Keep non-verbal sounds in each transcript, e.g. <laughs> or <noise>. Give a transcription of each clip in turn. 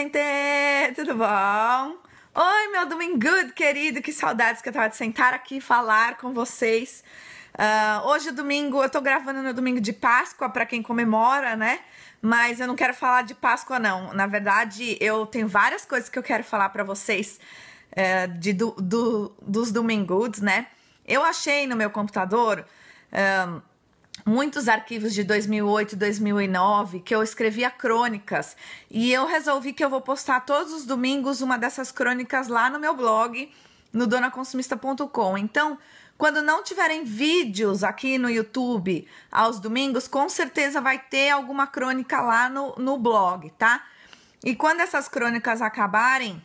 gente! Tudo bom? Oi, meu domingo querido, que saudades que eu tava de sentar aqui e falar com vocês. Uh, hoje é domingo, eu tô gravando no domingo de Páscoa, para quem comemora, né? Mas eu não quero falar de Páscoa, não. Na verdade, eu tenho várias coisas que eu quero falar para vocês uh, de, do, do, dos domingos, né? Eu achei no meu computador ah, muitos arquivos de 2008, 2009 que eu escrevia crônicas e eu resolvi que eu vou postar todos os domingos uma dessas crônicas lá no meu blog no donaconsumista.com. Então, quando não tiverem vídeos aqui no YouTube aos domingos, com certeza vai ter alguma crônica lá no, no blog, tá? E quando essas crônicas acabarem,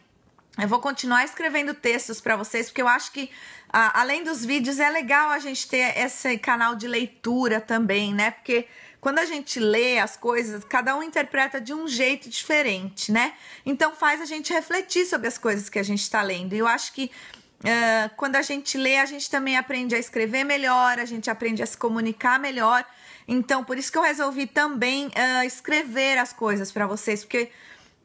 eu vou continuar escrevendo textos para vocês, porque eu acho que, a, além dos vídeos, é legal a gente ter esse canal de leitura também, né? Porque quando a gente lê as coisas, cada um interpreta de um jeito diferente, né? Então faz a gente refletir sobre as coisas que a gente está lendo. E eu acho que Uh, quando a gente lê, a gente também aprende a escrever melhor, a gente aprende a se comunicar melhor. Então, por isso que eu resolvi também uh, escrever as coisas para vocês, porque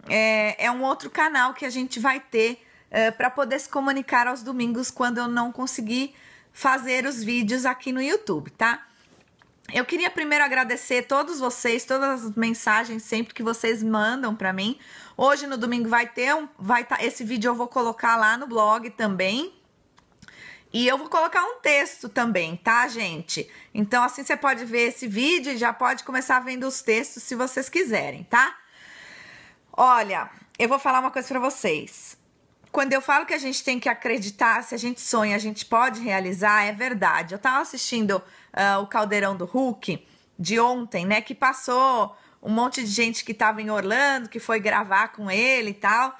é, é um outro canal que a gente vai ter é, para poder se comunicar aos domingos quando eu não conseguir fazer os vídeos aqui no YouTube, tá? Eu queria primeiro agradecer todos vocês, todas as mensagens sempre que vocês mandam para mim. Hoje no domingo vai ter um, vai tá, esse vídeo eu vou colocar lá no blog também. E eu vou colocar um texto também, tá, gente? Então assim você pode ver esse vídeo e já pode começar vendo os textos se vocês quiserem, tá? Olha, eu vou falar uma coisa para vocês. Quando eu falo que a gente tem que acreditar, se a gente sonha, a gente pode realizar, é verdade. Eu tava assistindo uh, o Caldeirão do Hulk de ontem, né? Que passou um monte de gente que tava em Orlando, que foi gravar com ele e tal.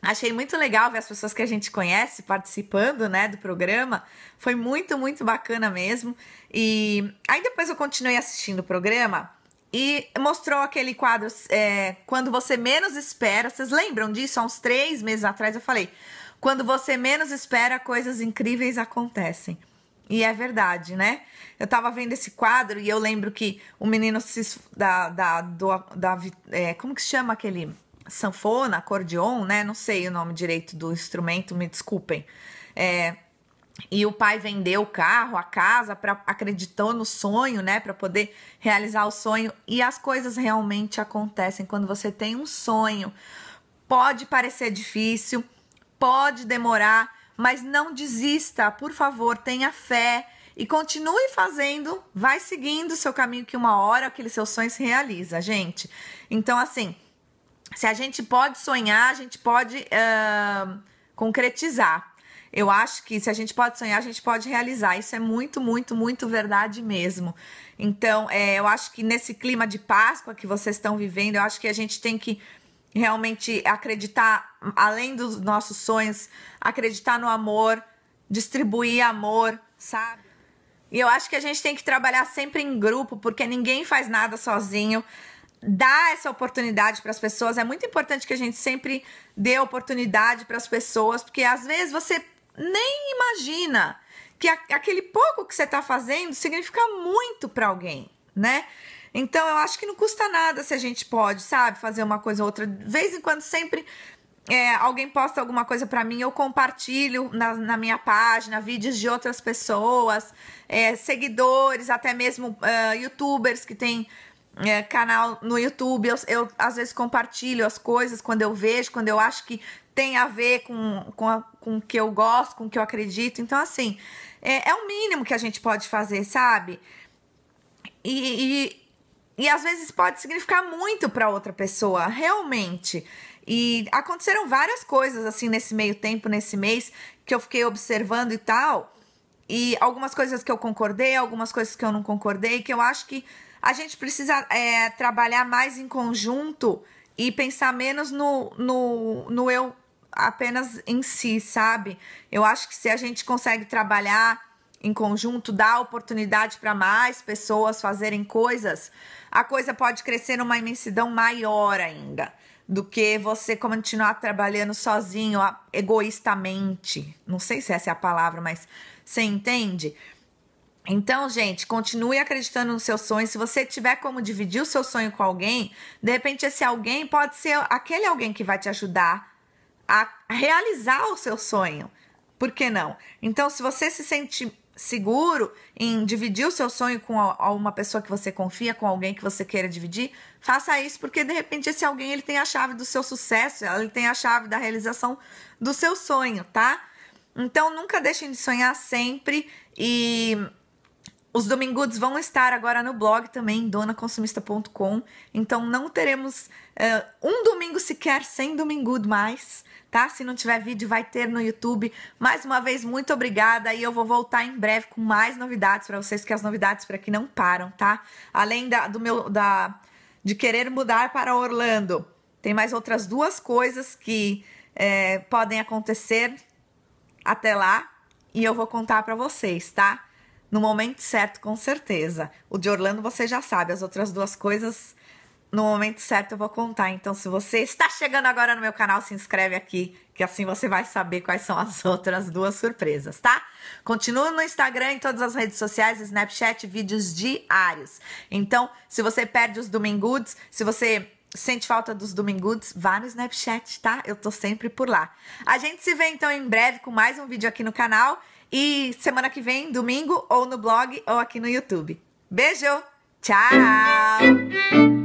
Achei muito legal ver as pessoas que a gente conhece participando, né, do programa. Foi muito, muito bacana mesmo. E aí depois eu continuei assistindo o programa e mostrou aquele quadro é, Quando Você Menos Espera. Vocês lembram disso? Há uns três meses atrás eu falei: Quando você menos espera, coisas incríveis acontecem. E é verdade, né? Eu tava vendo esse quadro e eu lembro que o menino se, da, da, do, da é, como que se chama aquele sanfona, acordeon, né? Não sei o nome direito do instrumento, me desculpem. É, e o pai vendeu o carro, a casa, para acreditou no sonho, né, para poder realizar o sonho. E as coisas realmente acontecem quando você tem um sonho. Pode parecer difícil, pode demorar, mas não desista, por favor, tenha fé e continue fazendo, vai seguindo o seu caminho que uma hora aquele seu sonho se realiza, gente. Então, assim, se a gente pode sonhar, a gente pode uh, concretizar. Eu acho que se a gente pode sonhar, a gente pode realizar. Isso é muito, muito, muito verdade mesmo. Então, é, eu acho que nesse clima de Páscoa que vocês estão vivendo, eu acho que a gente tem que realmente acreditar, além dos nossos sonhos, acreditar no amor, distribuir amor, sabe? E eu acho que a gente tem que trabalhar sempre em grupo, porque ninguém faz nada sozinho. Dar essa oportunidade para as pessoas é muito importante que a gente sempre dê oportunidade para as pessoas, porque às vezes você nem imagina que aquele pouco que você está fazendo significa muito para alguém, né? Então eu acho que não custa nada se a gente pode, sabe, fazer uma coisa ou outra. De vez em quando sempre é, alguém posta alguma coisa para mim, eu compartilho na, na, minha página vídeos de outras pessoas, é, seguidores, até mesmo uh, youtubers que têm é, canal no YouTube, eu, eu às vezes compartilho as coisas quando eu vejo, quando eu acho que tem a ver com, com, a, com o que eu gosto, com o que eu acredito. Então, assim, é, é o mínimo que a gente pode fazer, sabe? E, e, e às vezes pode significar muito para outra pessoa, realmente. E aconteceram várias coisas, assim, nesse meio tempo, nesse mês, que eu fiquei observando e tal. E algumas coisas que eu concordei, algumas coisas que eu não concordei, que eu acho que a gente precisa é, trabalhar mais em conjunto e pensar menos no, no, no eu apenas em si, sabe? Eu acho que se a gente consegue trabalhar em conjunto, dar oportunidade para mais pessoas fazerem coisas, a coisa pode crescer numa imensidão maior ainda do que você continuar trabalhando sozinho, egoístamente. Não sei se essa é a palavra, mas você entende? Então, gente, continue acreditando nos seus sonhos. Se você tiver como dividir o seu sonho com alguém, de repente esse alguém pode ser aquele alguém que vai te ajudar a realizar o seu sonho. Por que não? Então, se você se sente seguro em dividir o seu sonho com uma pessoa que você confia, com alguém que você queira dividir, faça isso porque de repente esse alguém ele tem a chave do seu sucesso, ele tem a chave da realização do seu sonho, tá? Então, nunca deixem de sonhar sempre e os Domingudes vão estar agora no blog também, donaconsumista.com. Então não teremos uh, um domingo sequer sem Domingood mais, tá? Se não tiver vídeo, vai ter no YouTube. Mais uma vez, muito obrigada e eu vou voltar em breve com mais novidades para vocês, que as novidades por aqui não param, tá? Além da, do meu da de querer mudar para Orlando, tem mais outras duas coisas que é, podem acontecer até lá e eu vou contar para vocês, tá? no momento certo, com certeza. O de Orlando você já sabe, as outras duas coisas no momento certo eu vou contar. Então, se você está chegando agora no meu canal, se inscreve aqui, que assim você vai saber quais são as <laughs> outras duas surpresas, tá? Continua no Instagram, em todas as redes sociais, Snapchat, vídeos diários. Então, se você perde os Domingoods, se você Sente falta dos Domingoods? Vá no Snapchat, tá? Eu tô sempre por lá. A gente se vê então em breve com mais um vídeo aqui no canal. E semana que vem, domingo, ou no blog, ou aqui no YouTube. Beijo! Tchau!